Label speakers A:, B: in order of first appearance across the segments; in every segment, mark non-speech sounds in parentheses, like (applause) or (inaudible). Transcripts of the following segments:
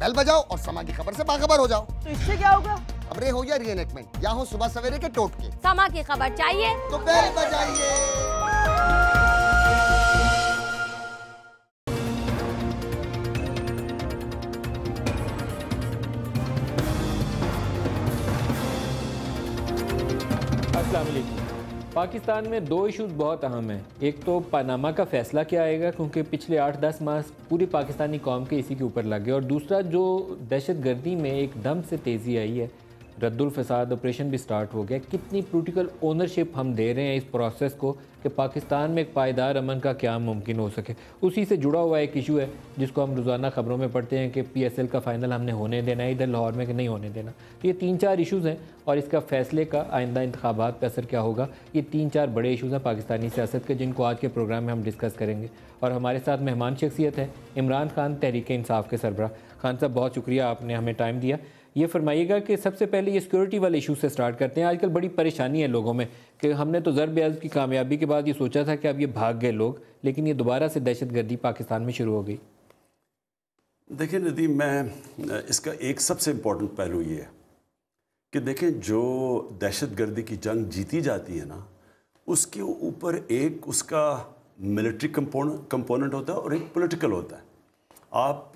A: Bell बजाओ और समाज की खबर से बाखबर हो जाओ तो इससे क्या होगा खबरें हो या रीएनेक्टमेंट या हो सुबह सवेरे के टोटके समा की खबर चाहिए तो बेल बजाइए
B: पाकिस्तान में दो इश्यूज बहुत अहम हैं एक तो पानामा का फैसला क्या आएगा क्योंकि पिछले आठ दस माह पूरी पाकिस्तानी कौम के इसी के ऊपर लग गए और दूसरा जो दहशत गर्दी में एक दम से तेज़ी आई है रद्दुल फसाद ऑपरेशन भी स्टार्ट हो गया कितनी पोलिटिकल ओनरशिप हम दे रहे हैं इस प्रोसेस को कि पाकिस्तान में एक पायदार अमन का क्या मुमकिन हो सके उसी से जुड़ा हुआ एक इशू है जिसको हम रोज़ाना ख़बरों में पढ़ते हैं कि पी एस एल का फ़ाइनल हमने होने देना है इधर लाहौर में कि नहीं होने देना तो ये तीन चार इशूज़ हैं और इसका फ़ैसले का आइंदा इंतबात पर असर क्या होगा ये तीन चार बड़े इशूज़ हैं पाकिस्तानी सियासत के जिनको आज के प्रोग्राम में हम डिस्कस करेंगे और हमारे साथ मेहमान शख्सियत है इमरान खान तहरीक इंसाफ के सरबरा खान साहब बहुत शुक्रिया आपने हमें टाइम दिया ये फरमाइएगा कि सबसे पहले ये सिक्योरिटी वाले इशू से स्टार्ट करते हैं आजकल बड़ी परेशानी है लोगों में कि हमने तो ज़रब अज़ की कामयाबी के बाद ये सोचा था कि अब ये भाग गए लोग लेकिन ये दोबारा से दहशत गर्दी पाकिस्तान में शुरू हो गई
A: देखिए नदीम मैं इसका एक सबसे इम्पोर्टेंट पहलू ये है कि देखें जो दहशत गर्दी की जंग जीती जाती है ना उसके ऊपर एक उसका मिलिट्री कंपोनेंट होता है और एक पॉलिटिकल होता है आप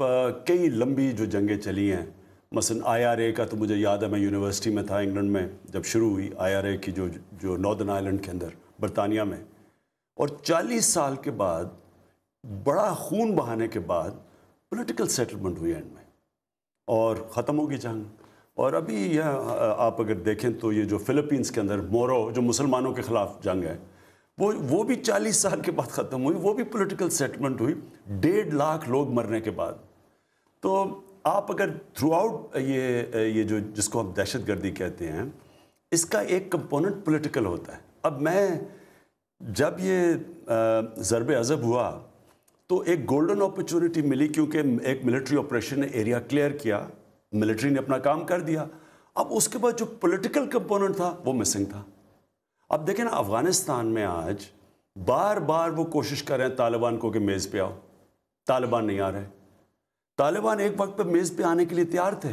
A: कई लंबी जो जंगें चली हैं मसलन आईआरए का तो मुझे याद है मैं यूनिवर्सिटी में था इंग्लैंड में जब शुरू हुई आईआरए की जो जो नॉर्दर्न आयरलैंड के अंदर बरतानिया में और 40 साल के बाद बड़ा खून बहाने के बाद पॉलिटिकल सेटलमेंट हुई एंड में और ख़त्म होगी जंग और अभी यह आप अगर देखें तो ये जो फिलीपींस के अंदर मोरो जो मुसलमानों के ख़िलाफ़ जंग है वो वो भी चालीस साल के बाद ख़त्म हुई वो भी पोलिटिकल सेटलमेंट हुई डेढ़ लाख लोग मरने के बाद तो आप अगर थ्रू आउट ये ये जो जिसको आप दहशत गर्दी कहते हैं इसका एक कंपोनेंट पॉलिटिकल होता है अब मैं जब ये ज़रब अज़ब हुआ तो एक गोल्डन अपॉर्चुनिटी मिली क्योंकि एक मिलिट्री ऑपरेशन ने एरिया क्लियर किया मिलिट्री ने अपना काम कर दिया अब उसके बाद जो पॉलिटिकल कंपोनेंट था वो मिसिंग था अब देखें ना अफ़गानिस्तान में आज बार बार वो कोशिश कर रहे हैं तालिबान को कि मेज़ पे आओ तालिबान नहीं आ रहे तालिबान एक वक्त पर मेज़ पे आने के लिए तैयार थे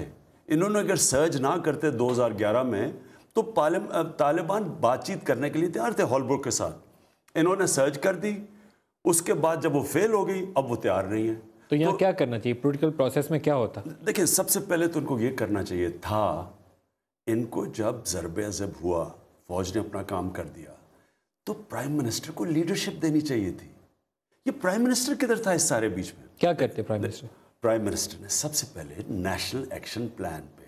A: इन्होंने अगर सर्ज ना करते 2011 में तो तालिबान बातचीत करने के लिए तैयार थे हॉलबुर्ग के साथ इन्होंने सर्ज कर दी उसके बाद जब वो फेल हो गई अब वो तैयार नहीं है
B: तो यहाँ तो, क्या करना चाहिए पोलिटिकल प्रोसेस में क्या होता
A: देखिए सबसे पहले तो उनको ये करना चाहिए था इनको जब ज़रब अजब हुआ फौज ने अपना काम कर दिया तो प्राइम मिनिस्टर को लीडरशिप देनी चाहिए थी ये प्राइम मिनिस्टर किधर था इस सारे बीच में क्या करते प्राइम मिनिस्टर प्राइम मिनिस्टर ने सबसे पहले नेशनल एक्शन प्लान पे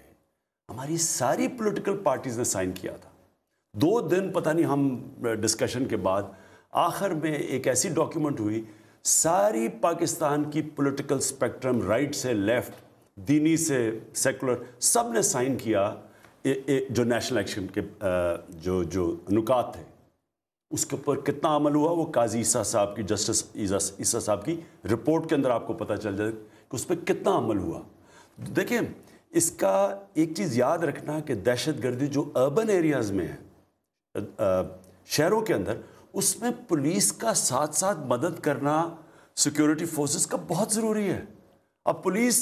A: हमारी सारी पॉलिटिकल पार्टीज़ ने साइन किया था दो दिन पता नहीं हम डिस्कशन के बाद आखिर में एक ऐसी डॉक्यूमेंट हुई सारी पाकिस्तान की पॉलिटिकल स्पेक्ट्रम राइट से लेफ्ट दीनी से सेकुलर सब ने साइन किया ए, ए, जो नेशनल एक्शन के जो जो अनुकात थे उसके ऊपर कितना अमल हुआ वो काजी ईसा साहब की जस्टिस ईसा साहब की रिपोर्ट के अंदर आपको पता चल जाए कि उस पर कितना अमल हुआ देखिए इसका एक चीज़ याद रखना कि दहशत गर्दी जो अर्बन एरियाज़ में है शहरों के अंदर उसमें पुलिस का साथ साथ मदद करना सिक्योरिटी फोर्सेस का बहुत ज़रूरी है अब पुलिस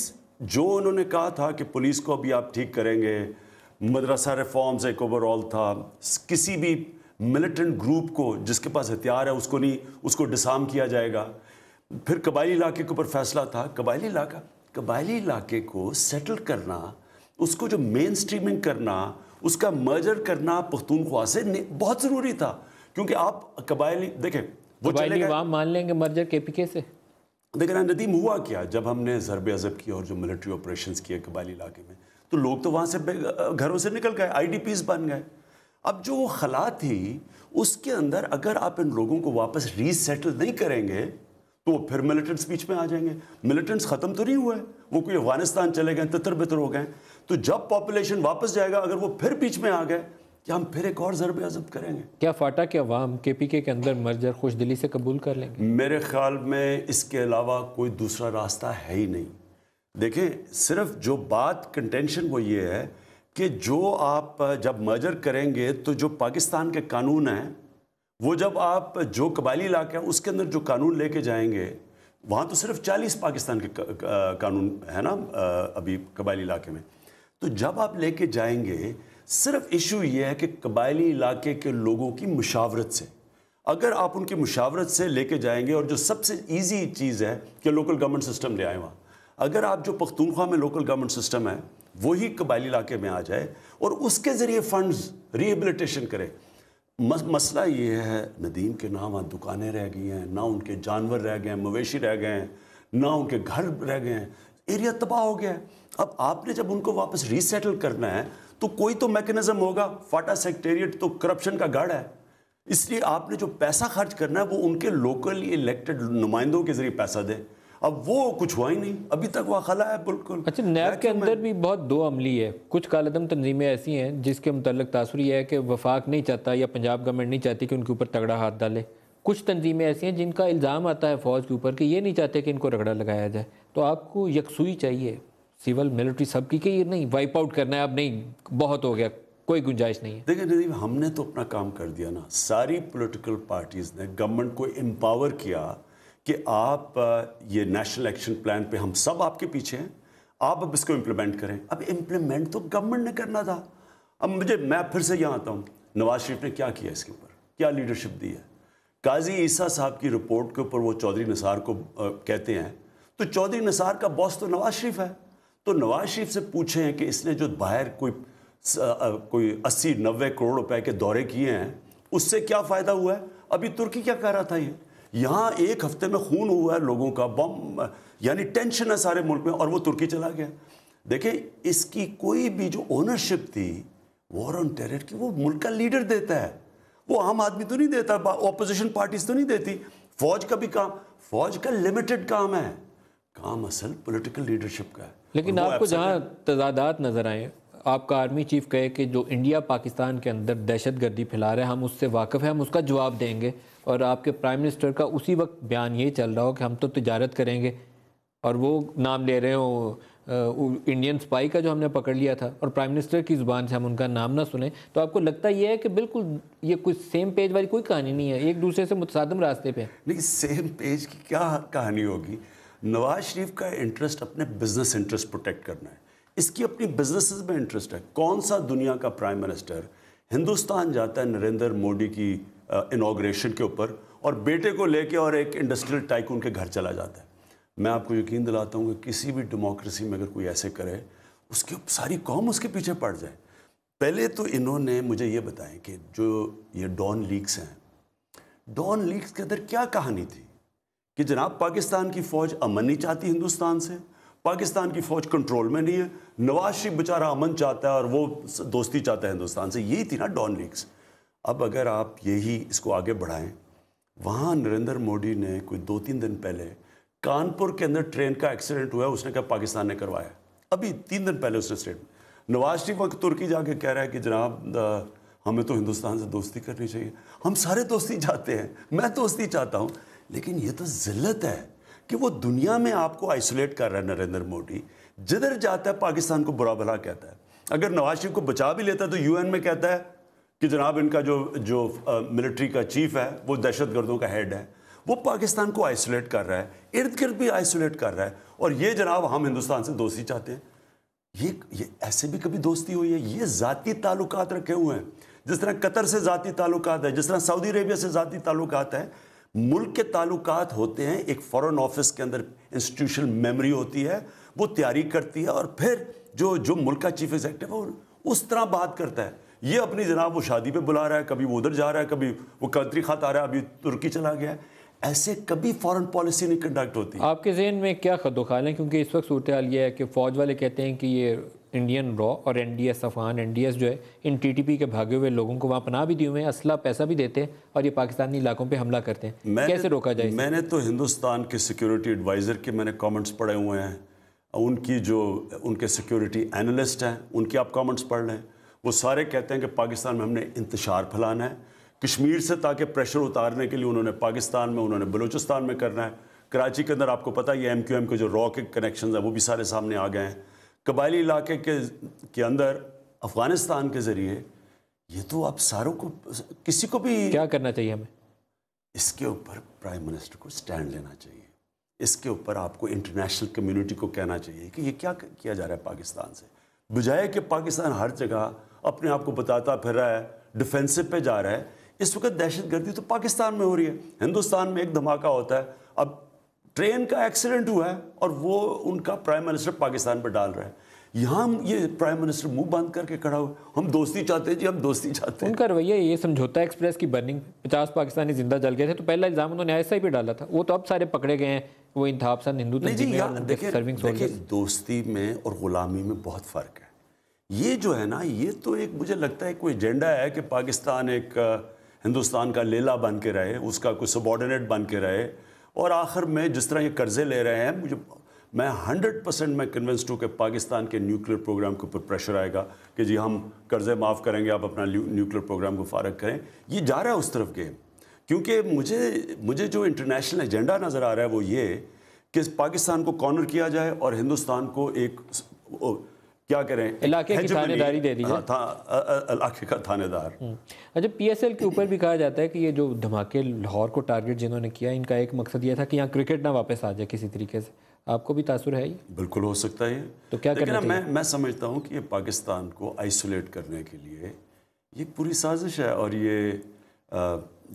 A: जो उन्होंने कहा था कि पुलिस को अभी आप ठीक करेंगे मदरसा रिफॉर्म्स एक ओवरऑल था किसी भी मिलिटेंट ग्रुप को जिसके पास हथियार है उसको नहीं उसको डिसाम किया जाएगा फिर कबायली इलाके के ऊपर फैसला था कबायली इलाका कबायली इलाके को सेटल करना उसको जो मेन स्ट्रीमिंग करना उसका मर्जर करना पख्तूनख्वा से बहुत ज़रूरी था क्योंकि आप कबायली देखें वो कबायली
B: मान लेंगे मर्जर के पीके से देखना ना नदीम हुआ
A: क्या जब हमने ज़रब अज़ब किया और जो मिलिट्री ऑपरेशन किए कबायली इलाके में तो लोग तो वहाँ से घरों से निकल गए आई बन गए अब जो वो खला थी उसके अंदर अगर आप इन लोगों को वापस रीसेटल नहीं करेंगे तो फिर मिलिटेंट्स बीच में आ जाएंगे मिलिटेंट्स ख़त्म तो नहीं हुए वो कोई अफगानिस्तान चले गए तितर बितर हो गए तो जब पॉपुलेशन वापस जाएगा अगर वो फिर बीच में आ गए तो हम
B: फिर एक और ज़रब अजब करेंगे क्या फाटा के अवाम के पी के के अंदर मर्जर खुश दिली से कबूल कर लेंगे
A: मेरे ख्याल में इसके अलावा कोई दूसरा रास्ता है ही नहीं देखें सिर्फ जो बात कंटेंशन वो ये है कि जो आप जब मर्जर करेंगे तो जो पाकिस्तान के कानून हैं वो जब आप जो कबायली इलाके हैं उसके अंदर जो कानून लेके जाएंगे वहाँ तो सिर्फ 40 पाकिस्तान के कानून है ना अभी कबायली इलाके में तो जब आप लेके जाएंगे सिर्फ इशू ये है कि कबायली इलाके के लोगों की मुशावरत से अगर आप उनकी मुशावरत से लेके जाएंगे और जो सबसे ईजी चीज़ है कि लोकल गवर्नमेंट सिस्टम ले आए वहाँ अगर आप जो पख्तूनख्वा में लोकल गवर्नमेंट सिस्टम है वही कबायली इलाके में आ जाए और उसके ज़रिए फंड्स रिहेबिलिटेशन करें मस, मसला ये है नदीम के ना वहाँ दुकानें रह गई हैं ना उनके जानवर रह गए हैं मवेशी रह गए हैं ना उनके घर रह गए हैं एरिया तबाह हो गया है अब आपने जब उनको वापस रीसेटल करना है तो कोई तो मैकेनिज्म होगा फाटा सेक्टेरिएट तो करप्शन का गढ़ है इसलिए आपने जो पैसा खर्च करना है वो उनके लोकली इलेक्टेड नुमाइंदों के ज़रिए पैसा दें अब वो कुछ हुआ ही नहीं अभी तक वह खला है बिल्कुल
B: अच्छा नैब के अंदर भी बहुत दो अमली है कुछ कालदम तनजीमें ऐसी हैं जिसके मतलब तासर यह है कि वफाक नहीं चाहता या पंजाब गवर्नमेंट नहीं चाहती कि उनके ऊपर तगड़ा हाथ डाले कुछ तनजीमें ऐसी हैं जिनका इल्ज़ाम आता है फ़ौज के ऊपर कि ये नहीं चाहते कि इनको रगड़ा लगाया जाए तो आपको यकसुई चाहिए सिविल मिलिट्री सब की कि ये नहीं वाइप आउट करना है अब नहीं बहुत हो गया कोई गुंजाइश नहीं है
A: देखिए नदीम हमने तो अपना काम कर दिया ना सारी पॉलिटिकल पार्टीज़ ने गवर्नमेंट को एम्पावर किया कि आप ये नेशनल एक्शन प्लान पे हम सब आपके पीछे हैं आप अब इसको इम्प्लीमेंट करें अब इम्प्लीमेंट तो गवर्नमेंट ने करना था अब मुझे मैं फिर से यहाँ आता हूँ नवाज शरीफ ने क्या किया इसके ऊपर क्या लीडरशिप दी है काजी ईसा साहब की रिपोर्ट के ऊपर वो चौधरी निसार को आ, कहते हैं तो चौधरी निसार का बॉस तो नवाज शरीफ है तो नवाज शरीफ से पूछे हैं कि इसने जो बाहर कोई आ, कोई अस्सी नब्बे करोड़ रुपए के दौरे किए हैं उससे क्या फ़ायदा हुआ है अभी तुर्की क्या कह रहा था ये यहाँ एक हफ्ते में खून हुआ है लोगों का बम यानी टेंशन है सारे मुल्क में और वो तुर्की चला गया देखें इसकी कोई भी जो ओनरशिप थी वॉर ऑन टेरर की वो मुल्क का लीडर देता है वो आम आदमी तो नहीं देता ऑपोजिशन पार्टीज तो नहीं देती फौज का भी काम फौज का लिमिटेड काम है काम असल पोलिटिकल लीडरशिप का है
B: लेकिन आपको जहाँ तजादात नजर आए आपका आर्मी चीफ कहे कि जो इंडिया पाकिस्तान के अंदर दहशत गर्दी फैला रहे हैं हम उससे वाकफ़ हैं हम उसका जवाब देंगे और आपके प्राइम मिनिस्टर का उसी वक्त बयान ये चल रहा हो कि हम तो तजारत करेंगे और वो नाम ले रहे हो इंडियन स्पाई का जो हमने पकड़ लिया था और प्राइम मिनिस्टर की ज़ुबान से हम उनका नाम ना सुने तो आपको लगता ये है कि बिल्कुल ये कुछ सेम पेज वाली कोई कहानी नहीं है एक दूसरे से मुतसादम रास्ते पे
A: नहीं सेम पेज की क्या कहानी होगी नवाज शरीफ का इंटरेस्ट अपने बिजनेस इंटरेस्ट प्रोटेक्ट करना है इसकी अपनी बिजनेस में इंटरेस्ट है कौन सा दुनिया का प्राइम मिनिस्टर हिंदुस्तान जाता है नरेंद्र मोदी की इनाग्रेशन के ऊपर और बेटे को लेके और एक इंडस्ट्रियल टाइकून के घर चला जाता है मैं आपको यकीन दिलाता हूँ कि किसी भी डेमोक्रेसी में अगर कोई ऐसे करे उसकी सारी कौम उसके पीछे पड़ जाए पहले तो इन्होंने मुझे ये बताया कि जो ये डॉन लीक्स हैं डॉन लीक्स के अंदर क्या कहानी थी कि जनाब पाकिस्तान की फ़ौज अमन नहीं चाहती हिंदुस्तान से पाकिस्तान की फौज कंट्रोल में नहीं है नवाज शरीफ बेचारा अमन चाहता है और वो दोस्ती चाहता है हिंदुस्तान से यही थी ना डॉन लीग्स अब अगर आप यही इसको आगे बढ़ाएं वहाँ नरेंद्र मोदी ने कोई दो तीन दिन पहले कानपुर के अंदर ट्रेन का एक्सीडेंट हुआ उसने कहा पाकिस्तान ने करवाया अभी तीन दिन पहले उसने स्टेटमेंट नवाज शरीफ वक्त तुर्की जाके कह रहा है कि जनाब हमें तो हिंदुस्तान से दोस्ती करनी चाहिए हम सारे दोस्ती चाहते हैं मैं दोस्ती चाहता हूँ लेकिन ये तो जिल्लत है कि वो दुनिया में आपको आइसोलेट कर रहा है नरेंद्र मोदी जिधर जाता है पाकिस्तान को बुरा भला कहता है अगर नवाज शरीफ को बचा भी लेता है तो यूएन में कहता है कि जनाब इनका जो जो मिलिट्री का चीफ है वो दहशत गर्दों का हेड है वो पाकिस्तान को आइसोलेट कर रहा है इर्द गिर्द भी आइसोलेट कर रहा है और ये जनाब हम हिंदुस्तान से दोस्ती चाहते हैं ये ये ऐसे भी कभी दोस्ती हुई है ये ज़ाती ताल्लुकात रखे हुए हैं जिस तरह कतर से ज़ाती ताल्लुकात है जिस तरह सऊदी अरेबिया से ज़ाती ताल्लुकात है मुल्क के ताल्लुकात होते हैं एक फॉरेन ऑफिस के अंदर इंस्टीट्यूशनल मेमोरी होती है वो तैयारी करती है और फिर जो जो मुल्क का चीफ एग्जेक्टिव है उस तरह बात करता है ये अपनी जनाब वो शादी पे बुला रहा है कभी वो उधर जा रहा है कभी वो कंट्री खात आ रहा है अभी तुर्की चला गया है ऐसे कभी फॉरेन पॉलिसी नहीं कंडक्ट होती
B: आपके जहन में क्या खदोखाल है क्योंकि इस वक्त सूरत हाल यह है कि फ़ौज वाले कहते हैं कि ये इंडियन रॉ और N D S Afghan S जो है इन टी टी पी के भागे हुए लोगों को वहाँ पना भी दिए हुए हैं असला पैसा भी देते हैं और ये पाकिस्तानी इलाकों पर हमला करते हैं कैसे रोका जाए मैंने
A: तो हिंदुस्तान के सिक्योरिटी एडवाइज़र के मैंने कॉमेंट्स पढ़े हुए हैं उनकी जो उनके सिक्योरिटी एनालिस्ट हैं उनके आप कॉमेंट्स पढ़ लें वो सारे कहते हैं कि पाकिस्तान में हमने इंतशार फैलाना है कश्मीर से ताकि प्रेशर उतारने के लिए उन्होंने पाकिस्तान में उन्होंने बलूचिस्तान में करना है कराची के अंदर आपको पता है ये एम क्यू एम के जो रॉ के कनेक्शन हैं वो भी सारे सामने आ गए हैं कबायली इलाके के के अंदर अफ़गानिस्तान के ज़रिए ये तो आप सारों को किसी को भी क्या करना चाहिए हमें इसके ऊपर प्राइम मिनिस्टर को स्टैंड लेना चाहिए इसके ऊपर आपको इंटरनेशनल कम्युनिटी को कहना चाहिए कि ये क्या किया जा रहा है पाकिस्तान से बजाय कि पाकिस्तान हर जगह अपने आप को बताता फिर रहा है डिफेंसिव पे जा रहा है इस वक्त दहशत गर्दी तो पाकिस्तान में हो रही है हिंदुस्तान में एक धमाका होता है अब ट्रेन का एक्सीडेंट हुआ है और वो उनका प्राइम मिनिस्टर पाकिस्तान पर डाल रहा है यहाँ ये प्राइम मिनिस्टर मुंह बंद करके खड़ा हुआ हम दोस्ती चाहते हैं जी हम दोस्ती चाहते
B: हैं उनका रवैया ये समझौता एक्सप्रेस की बर्निंग पचास पाकिस्तानी जिंदा जल गए थे तो पहला इल्ज़ाम उन्होंने ऐसा ही पे डाला था वो तो अब सारे पकड़े गए हैं वो इंतहापसन हिंदू देखिए
A: दोस्ती में और ग़ुलामी में बहुत फ़र्क है ये जो है ना ये तो एक मुझे लगता है कोई एजेंडा है कि पाकिस्तान एक हिंदुस्तान का लेला बन के रहे उसका कोई सबॉर्डिनेट बन के रहे और आखिर में जिस तरह ये कर्जे ले रहे हैं मुझे मैं हंड्रेड परसेंट मैं कन्विंसड हूँ कि पाकिस्तान के न्यूक्लियर प्रोग्राम के ऊपर प्रेशर आएगा कि जी हम कर्ज़े माफ़ करेंगे आप अपना न्यूक्लियर प्रोग्राम को फारग करें ये जा रहा है उस तरफ गेम क्योंकि मुझे मुझे जो इंटरनेशनल एजेंडा नज़र आ रहा है वो ये कि पाकिस्तान को कॉर्नर किया जाए और हिंदुस्तान को एक क्या करें इलाके की थानेदारी दे दी हाँ, इलाके का थानेदार
B: हम्म। अच्छा पीएसएल के ऊपर भी कहा जाता है कि ये जो धमाके लाहौर को टारगेट जिन्होंने किया इनका एक मकसद ये था कि यहाँ क्रिकेट ना वापस आ जाए किसी तरीके से आपको भी तासुर है ही बिल्कुल हो सकता है तो क्या करना मैं
A: मैं समझता हूँ कि ये पाकिस्तान को आइसोलेट करने के लिए ये
B: पूरी साजिश
A: है और ये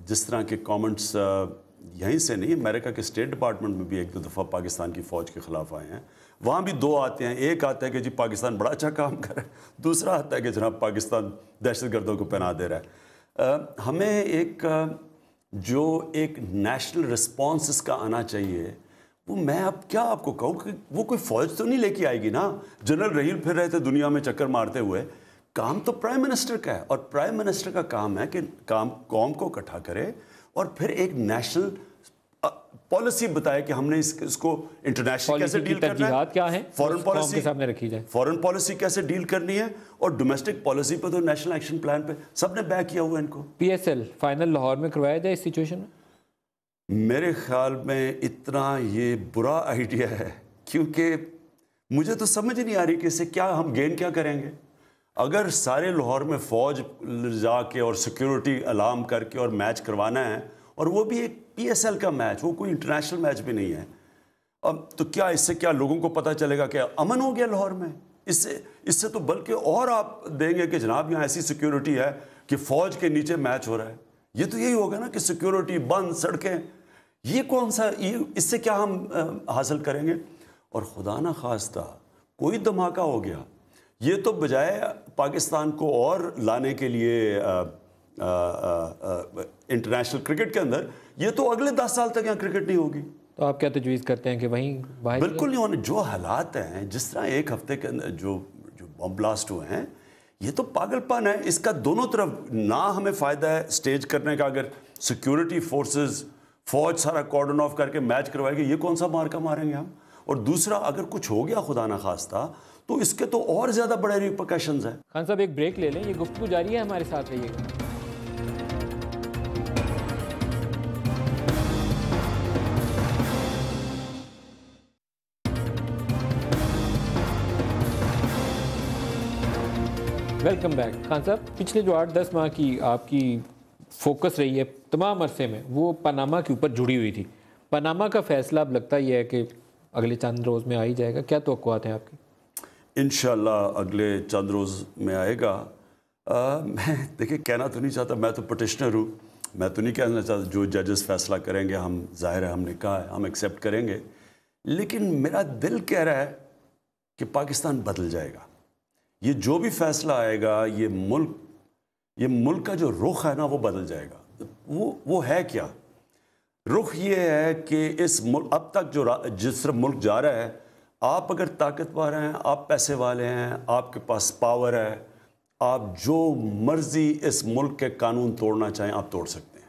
A: जिस तरह के कॉमेंट्स यहीं से नहीं अमेरिका के स्टेट डिपार्टमेंट में भी एक दो दफ़ा पाकिस्तान की फ़ौज के ख़िलाफ़ आए हैं वहाँ भी दो आते हैं एक आता है कि जी पाकिस्तान बड़ा अच्छा काम कर रहा है दूसरा आता है कि जनाब पाकिस्तान दहशत गर्दों को पहना दे रहा है आ, हमें एक जो एक नेशनल रिस्पॉन्स इसका आना चाहिए वो मैं अब क्या आपको कहूँ कि वो कोई फ़ौज तो नहीं लेके आएगी ना जनरल रहील फिर रहे थे दुनिया में चक्कर मारते हुए काम तो प्राइम मिनिस्टर का है और प्राइम मिनिस्टर का काम है कि काम कौम को इकट्ठा करे और फिर एक नेशनल पॉलिसी बताए कि हमने इसको इंटरनेशनल कैसे डील करना है क्या है फॉरेन पॉलिसी के सामने रखी जाए फॉरेन पॉलिसी कैसे डील करनी है और डोमेस्टिक पॉलिसी पे तो नेशनल एक्शन प्लान पे सबने बैक किया
B: हुआ इनको पीएसएल फाइनल लाहौर में करवाया जाए इस सिचुएशन में मेरे
A: ख्याल में इतना ये बुरा आइडिया है क्योंकि मुझे तो समझ नहीं आ रही कि इससे क्या हम गेन क्या करेंगे अगर सारे लाहौर में फ़ौज जाके और सिक्योरिटी अलार्म करके और मैच करवाना है और वो भी एक पीएसएल का मैच वो कोई इंटरनेशनल मैच भी नहीं है अब तो क्या इससे क्या लोगों को पता चलेगा क्या अमन हो गया लाहौर में इससे इससे तो बल्कि और आप देंगे कि जनाब यहाँ ऐसी सिक्योरिटी है कि फौज के नीचे मैच हो रहा है ये तो यही होगा ना कि सिक्योरिटी बंद सड़कें ये कौन सा ये इससे क्या हम आ, हासिल करेंगे और खुदा ना खास्ता कोई धमाका हो गया ये तो बजाय पाकिस्तान को और लाने के लिए आ, इंटरनेशनल क्रिकेट के अंदर ये तो अगले दस साल तक यहाँ क्रिकेट नहीं होगी
B: तो आप क्या तजवीज़ करते हैं कि वहीं बिल्कुल नहीं होने
A: जो हालात हैं जिस तरह एक हफ्ते के अंदर जो जो बम ब्लास्ट हुए हैं ये तो पागलपन है इसका दोनों तरफ ना हमें फ़ायदा है स्टेज करने का अगर सिक्योरिटी फोर्सेस फौज सारा कॉर्डन ऑफ करके मैच करवाएगी ये कौन सा मार्का मारेंगे हम और दूसरा अगर कुछ हो गया खुदा ना खास्ता तो इसके तो और ज़्यादा बड़े रिपोकशन हैं
B: खान साहब एक ब्रेक ले लें ये गुफ्तु जारी है हमारे साथ रहिएगा वेलकम बैक खान साहब पिछले जो आठ दस माह की आपकी फोकस रही है तमाम अरसे में वो पनामा के ऊपर जुड़ी हुई थी पनामा का फैसला अब लगता ही है कि अगले चंद रोज़ में आ ही जाएगा क्या तो हैं आपकी
A: इन अगले चंद रोज़ में आएगा आ, मैं देखिए कहना तो नहीं चाहता मैं तो पटिशनर हूँ मैं तो नहीं कहना चाहता जो जजेस फैसला करेंगे हम जाहिर है हमने कहा है हम एक्सेप्ट करेंगे लेकिन मेरा दिल कह रहा है कि पाकिस्तान बदल जाएगा ये जो भी फैसला आएगा ये मुल्क ये मुल्क का जो रुख है ना वो बदल जाएगा वो वो है क्या रुख ये है कि इस मुल्क अब तक जो जिस तरह मुल्क जा रहा है आप अगर ताकतवर हैं आप पैसे वाले हैं आपके पास पावर है आप जो मर्ज़ी इस मुल्क के कानून तोड़ना चाहें आप तोड़ सकते हैं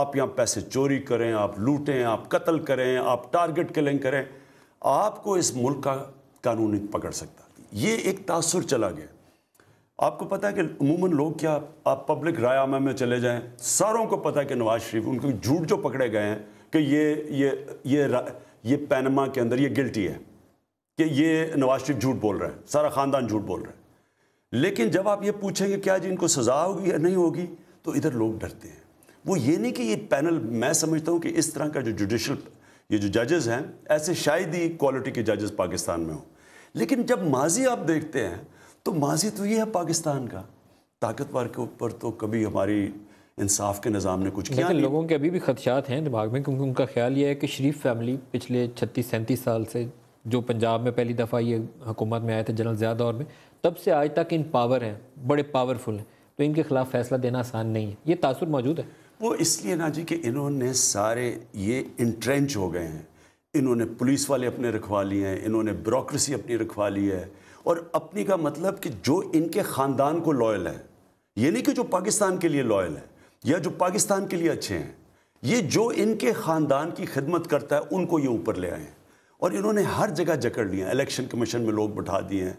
A: आप यहाँ पैसे चोरी करें आप लूटें आप कत्ल करें आप टारगेट किलिंग करें आपको इस मुल्क का कानून नहीं पकड़ सकता ये एक तासर चला गया आपको पता है कि अमूमन लोग क्या आप पब्लिक राय आमा में चले जाएं सारों को पता है कि नवाज शरीफ उनके झूठ जो पकड़े गए हैं कि ये ये ये ये पैनमा के अंदर ये गिल्टी है कि ये नवाज शरीफ झूठ बोल रहे हैं सारा ख़ानदान झूठ बोल रहे हैं लेकिन जब आप ये पूछेंगे क्या जी इनको सज़ा होगी या नहीं होगी तो इधर लोग डरते हैं वो ये नहीं कि ये पैनल मैं समझता हूँ कि इस तरह का जो जुडिशल ये जो जजेस हैं ऐसे शायद ही क्वालिटी के जजेस पाकिस्तान में हों लेकिन जब माजी आप देखते हैं तो माजी तो ये है पाकिस्तान का ताकतवर के ऊपर तो कभी हमारी इंसाफ के निज़ाम ने कुछ किया लोगों
B: के अभी भी खदशात हैं दिमाग में क्योंकि उनका ख्याल ये है कि शरीफ फैमिली पिछले छत्तीस सैंतीस साल से जो पंजाब में पहली दफ़ा ये हुकूमत में आए थे जनरल ज़्यादा और में तब से आज तक इन पावर हैं बड़े पावरफुल हैं तो इनके खिलाफ फैसला देना आसान नहीं है ये तासर मौजूद है वो
A: इसलिए ना जी कि इन्होंने सारे ये इंट्रेंच हो गए हैं इन्होंने पुलिस वाले अपने रखवा लिए हैं इन्होंने ब्यूरोसी अपनी रखवा ली है और अपनी का मतलब कि जो इनके ख़ानदान को लॉयल है ये नहीं कि जो पाकिस्तान के लिए लॉयल है या जो पाकिस्तान के लिए अच्छे हैं ये जो इनके ख़ानदान की खिदमत करता है उनको ये ऊपर ले आए हैं और इन्होंने हर जगह जकड़ लिया इलेक्शन कमीशन में लोग बैठा दिए हैं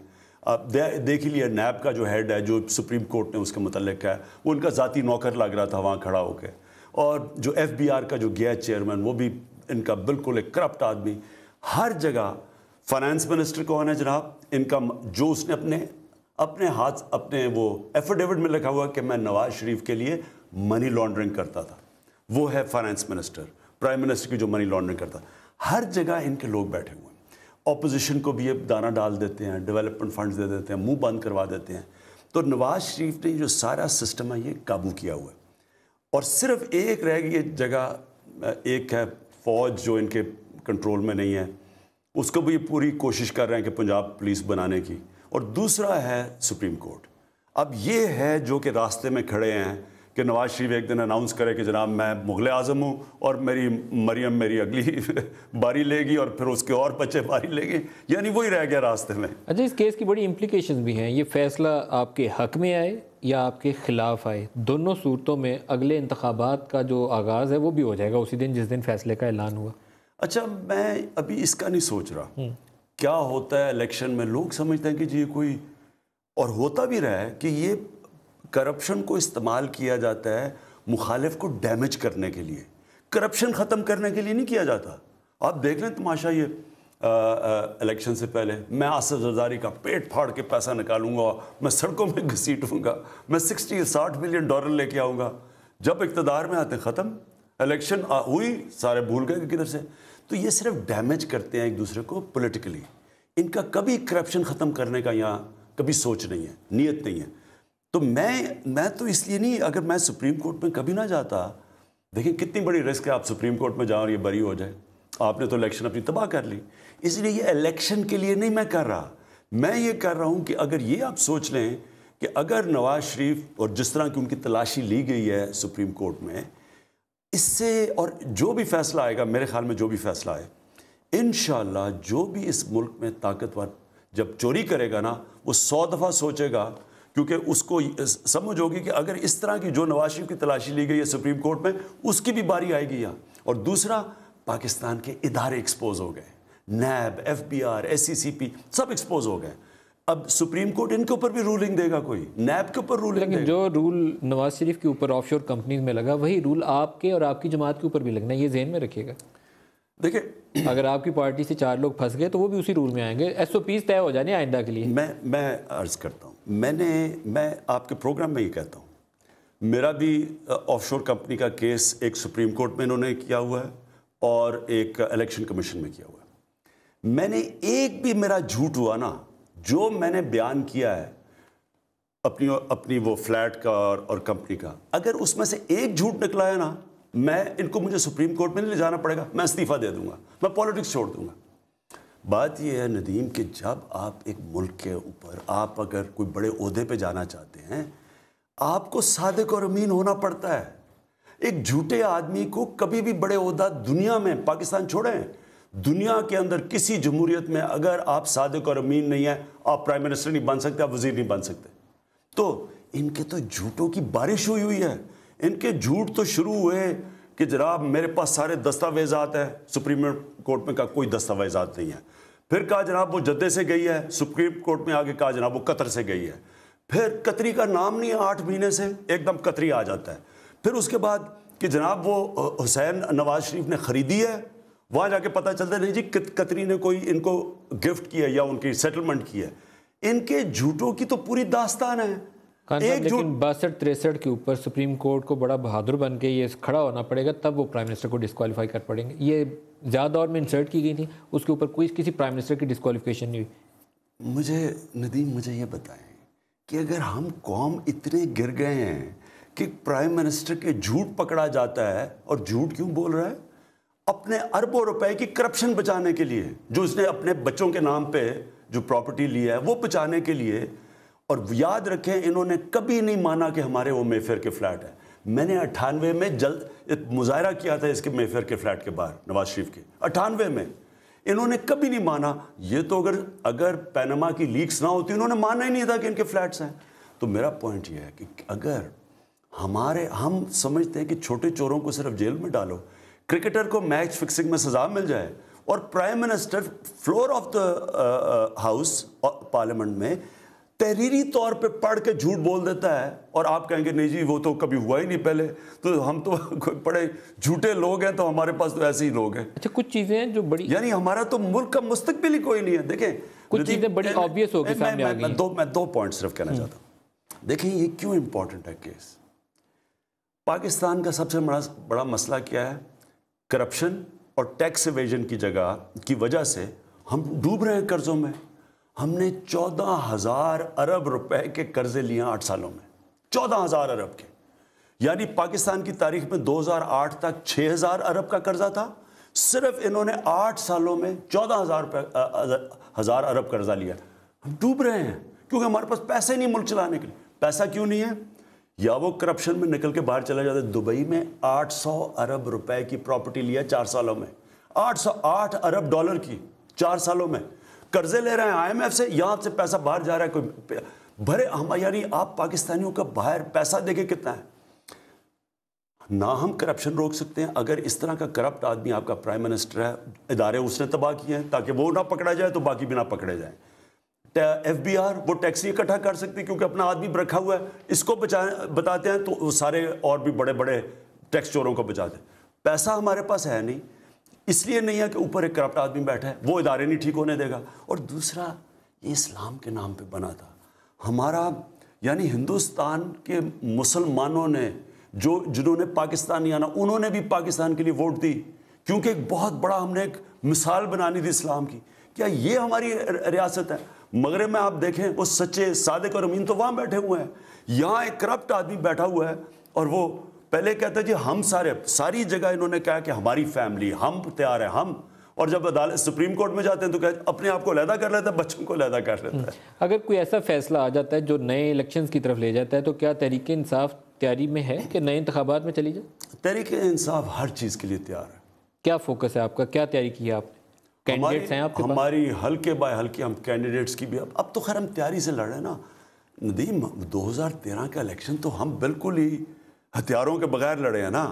A: आप देख ही लिया नैब का जो हेड है जो सुप्रीम कोर्ट ने उसके मतलब है वो उनका ज़ाती नौकर लग रहा था वहाँ खड़ा होकर और जो एफ बी आर का जो गया चेयरमैन वो भी इनका बिल्कुल एक करप्ट आदमी हर जगह फाइनेंस मिनिस्टर कौन है जनाब इनका जो उसने अपने अपने हाथ अपने वो एफिडेविट में लिखा हुआ कि मैं नवाज शरीफ के लिए मनी लॉन्ड्रिंग करता था वो है फाइनेंस मिनिस्टर प्राइम मिनिस्टर की जो मनी लॉन्ड्रिंग करता हर जगह इनके लोग बैठे हुए हैं ऑपोजिशन को भी ये दाना डाल देते हैं डेवलपमेंट फंड्स दे देते हैं मुंह बंद करवा देते हैं तो नवाज शरीफ ने जो सारा सिस्टम है ये काबू किया हुआ है और सिर्फ एक रह गई जगह एक है फ़ौज जो इनके कंट्रोल में नहीं है उसको भी पूरी कोशिश कर रहे हैं कि पंजाब पुलिस बनाने की और दूसरा है सुप्रीम कोर्ट अब ये है जो कि रास्ते में खड़े हैं कि नवाज़ शरीफ एक दिन अनाउंस करे कि जनाब मैं मुग़ल आज़म हूँ और मेरी मरियम मेरी अगली (laughs) बारी लेगी और फिर उसके और बच्चे बारी लेंगे यानी वही रह गया रास्ते में
B: अच्छा इस केस की बड़ी इम्प्लीकेशन भी हैं ये फैसला आपके हक में आए या आपके ख़िलाफ़ आए दोनों सूरतों में अगले इंतबात का जो आगाज़ है वो भी हो जाएगा उसी दिन जिस दिन फैसले का ऐलान हुआ
A: अच्छा मैं अभी इसका नहीं सोच रहा हम्म। क्या होता है इलेक्शन में लोग समझते हैं कि जी कोई और होता भी रहा है कि ये करप्शन को इस्तेमाल किया जाता है मुखालिफ को डैमेज करने के लिए करप्शन ख़त्म करने के लिए नहीं किया जाता आप देख लें तमाशा ये इलेक्शन से पहले मैं आसफ जरदारी का पेट फाड़ के पैसा निकालूंगा मैं सड़कों में घसीटूंगा मैं सिक्सटी साठ मिलियन डॉलर लेके आऊँगा जब इकतदार में आते ख़त्म इलेक्शन हुई सारे भूल गए किधर से तो ये सिर्फ डैमेज करते हैं एक दूसरे को पोलिटिकली इनका कभी करप्शन ख़त्म करने का यहाँ कभी सोच नहीं है नीयत नहीं है तो मैं मैं तो इसलिए नहीं अगर मैं सुप्रीम कोर्ट में कभी ना जाता देखिए कितनी बड़ी रिस्क है आप सुप्रीम कोर्ट में जाओ और ये बरी हो जाए आपने तो इलेक्शन अपनी तबाह कर ली इसलिए ये इलेक्शन के लिए नहीं मैं कर रहा मैं ये कर रहा हूँ कि अगर ये आप सोच लें कि अगर नवाज शरीफ और जिस तरह की उनकी तलाशी ली गई है सुप्रीम कोर्ट में इससे और जो भी फैसला आएगा मेरे ख्याल में जो भी फैसला आए इन जो भी इस मुल्क में ताकतवर जब चोरी करेगा ना वो सौ दफ़ा सोचेगा क्योंकि उसको समझ होगी कि अगर इस तरह की जो नवाज शरीफ की तलाशी ली गई है सुप्रीम कोर्ट में उसकी भी बारी आएगी यहाँ और दूसरा पाकिस्तान के इदारे एक्सपोज हो गए NAB F B R S C e C P सब एक्सपोज हो गए अब सुप्रीम कोर्ट इनके ऊपर भी रूलिंग देगा कोई नैब के ऊपर रूलिंग लेकिन
B: जो रूल नवाज शरीफ के ऊपर शोर कंपनीज में लगा वही रूल आपके और आपकी जमात के ऊपर भी लगना ये जहन में रखिएगा देखिए अगर आपकी पार्टी से चार लोग फंस गए तो वो भी उसी रूल में आएंगे एस ओ पीज तय हो जाने आइंदा के लिए मैं मैं अर्ज करता हूँ मैंने मैं आपके प्रोग्राम में ये कहता हूँ मेरा भी
A: ऑफशोर कंपनी का केस एक सुप्रीम कोर्ट में इन्होंने किया हुआ है और एक इलेक्शन कमीशन में किया हुआ है मैंने एक भी मेरा झूठ हुआ ना जो मैंने बयान किया है अपनी अपनी वो फ्लैट का और, और कंपनी का अगर उसमें से एक झूठ निकला है ना मैं इनको मुझे सुप्रीम कोर्ट में नहीं ले जाना पड़ेगा मैं इस्तीफ़ा दे दूंगा मैं पॉलिटिक्स छोड़ दूंगा बात यह है नदीम कि जब आप एक मुल्क के ऊपर आप अगर कोई बड़े अहदे पे जाना चाहते हैं आपको सादक और अमीन होना पड़ता है एक झूठे आदमी को कभी भी बड़े अहदा दुनिया में पाकिस्तान छोड़ें दुनिया के अंदर किसी जमहूरियत में अगर आप सादक और अमीन नहीं हैं आप प्राइम मिनिस्टर नहीं बन सकते आप वजीर नहीं बन सकते तो इनके तो झूठों की बारिश हुई हुई है इनके झूठ तो शुरू हुए कि जनाब मेरे पास सारे दस्तावेजात हैं सुप्रीम कोर्ट में कहा कोई दस्तावेजात नहीं है फिर कहा जनाब वो जद्दे से गई है सुप्रीम कोर्ट में आगे कहा जनाब वो कतर से गई है फिर कतरी का नाम नहीं है आठ महीने से एकदम कतरी आ जाता है फिर उसके बाद कि जनाब वो हुसैन नवाज शरीफ ने ख़रीदी है वहाँ जाके पता चलता नहीं जी कतरी ने कोई इनको गिफ्ट किया या उनकी सेटलमेंट की है इनके झूठों की तो पूरी दास्तान है हाँ एक लेकिन
B: बासठ तिरसठ के ऊपर सुप्रीम कोर्ट को बड़ा बहादुर बन के ये खड़ा होना पड़ेगा तब वो प्राइम मिनिस्टर को डिस्कालीफाई कर पड़ेंगे ये ज़्यादा और में इंसर्ट की गई थी उसके ऊपर कोई किसी प्राइम मिनिस्टर की डिस्कालीफिकेशन नहीं हुई मुझे नदीम मुझे ये बताएं
A: कि अगर हम कौम इतने गिर गए हैं कि प्राइम मिनिस्टर के झूठ पकड़ा जाता है और झूठ क्यों बोल रहा है अपने अरबों रुपए की करप्शन बचाने के लिए जो उसने अपने बच्चों के नाम पे जो प्रॉपर्टी लिया है वो बचाने के लिए और याद रखें इन्होंने कभी नहीं माना कि हमारे वो मेफेयर के फ्लैट हैं मैंने अट्ठानवे में जल्द मुजाहरा किया था इसके मेफेयर के फ्लैट के बाहर नवाज शरीफ के अट्ठानवे में इन्होंने कभी नहीं माना ये तो अगर अगर पैनमा की लीक्स ना होती उन्होंने माना ही नहीं था कि इनके फ्लैट्स हैं तो मेरा पॉइंट ये है कि अगर हमारे हम समझते हैं कि छोटे चोरों को सिर्फ जेल में डालो क्रिकेटर को मैच फिक्सिंग में सजा मिल जाए और prime minister floor of the house parliament में तहरीरी तौर पे पढ़ के झूठ बोल देता है और आप कहेंगे नहीं जी वो तो कभी हुआ ही नहीं पहले तो हम तो (laughs) बड़े झूठे लोग हैं तो हमारे पास तो ऐसे ही लोग हैं अच्छा कुछ चीज़ें हैं जो बड़ी यानी हमारा तो मुल्क का मुस्तबिल ही कोई नहीं है देखें कुछ चीज़ें बड़ी ऑब्वियस हो गई सामने मैं, मैं, दो मैं दो पॉइंट सिर्फ कहना हम्म। चाहता हूँ देखें ये क्यों इंपॉर्टेंट है केस पाकिस्तान का सबसे बड़ा बड़ा मसला क्या है करप्शन और टैक्स इवेजन की जगह की वजह से हम डूब रहे हैं कर्ज़ों में हमने चौदह हज़ार अरब रुपए के कर्ज़े लिए आठ सालों में चौदह हज़ार अरब के यानी पाकिस्तान की तारीख में 2008 तक 6000 अरब का कर्जा था सिर्फ इन्होंने आठ सालों में चौदह हज़ार हज़ार अरब कर्जा लिया हम डूब रहे हैं क्योंकि हमारे पास पैसे नहीं मुल्क चलाने के लिए पैसा क्यों नहीं है या वो करप्शन में निकल के बाहर चला जाता है दुबई में 800 अरब रुपए की प्रॉपर्टी लिया चार सालों में आठ अरब डॉलर की चार सालों में कर्जे ले रहे हैं आईएमएफ से यहाँ से पैसा बाहर जा रहा है कोई भरे हम यानी आप पाकिस्तानियों का बाहर पैसा देखे कितना है ना हम करप्शन रोक सकते हैं अगर इस तरह का करप्ट आदमी आपका प्राइम मिनिस्टर है इदारे उसने तबाह किए हैं ताकि वो ना पकड़ा जाए तो बाकी भी ना पकड़े जाए एफ बी आर वो टैक्सी इकट्ठा कर सकती है क्योंकि अपना आदमी रखा हुआ है इसको बचा बताते हैं तो सारे और भी बड़े बड़े टैक्स चोरों को बचाते हैं पैसा हमारे पास है नहीं इसलिए नहीं है कि ऊपर एक करप्ट आदमी बैठा है वो इदारे नहीं ठीक होने देगा और दूसरा ये इस्लाम के नाम पे बना था हमारा यानी हिंदुस्तान के मुसलमानों ने जो जिन्होंने पाकिस्तान नहीं आना उन्होंने भी पाकिस्तान के लिए वोट दी क्योंकि एक बहुत बड़ा हमने एक मिसाल बनानी थी इस्लाम की क्या ये हमारी रियासत है मगर में आप देखें वो सच्चे सादक और अमीन तो वहाँ बैठे हुए हैं यहाँ एक करप्ट आदमी बैठा हुआ है और वो पहले कहते जी हम सारे सारी जगह इन्होंने कहा कि हमारी फैमिली हम तैयार है हम और जब अदालत सुप्रीम कोर्ट में जाते हैं तो कह अपने आप को लैदा कर लेता है बच्चों को लैदा कर लेता है हम्म।
B: अगर कोई ऐसा फैसला आ जाता है जो नए इलेक्शन की तरफ ले जाता है तो क्या तहरीक इंसाफ तैयारी में है कि नए इंतबात में चली जाए
A: तहरीक इंसाफ हर चीज़ के लिए तैयार है
B: क्या फोकस है आपका क्या तैयारी
A: की है आपने कैंडिडेट्स हैं आपके हमारी हल्के बाय हल्के हम कैंडिडेट्स की भी अब अब तो खैर हम तैयारी से लड़ रहे हैं ना नदीम 2013 का इलेक्शन तो हम बिल्कुल ही हथियारों के बगैर लड़े हैं ना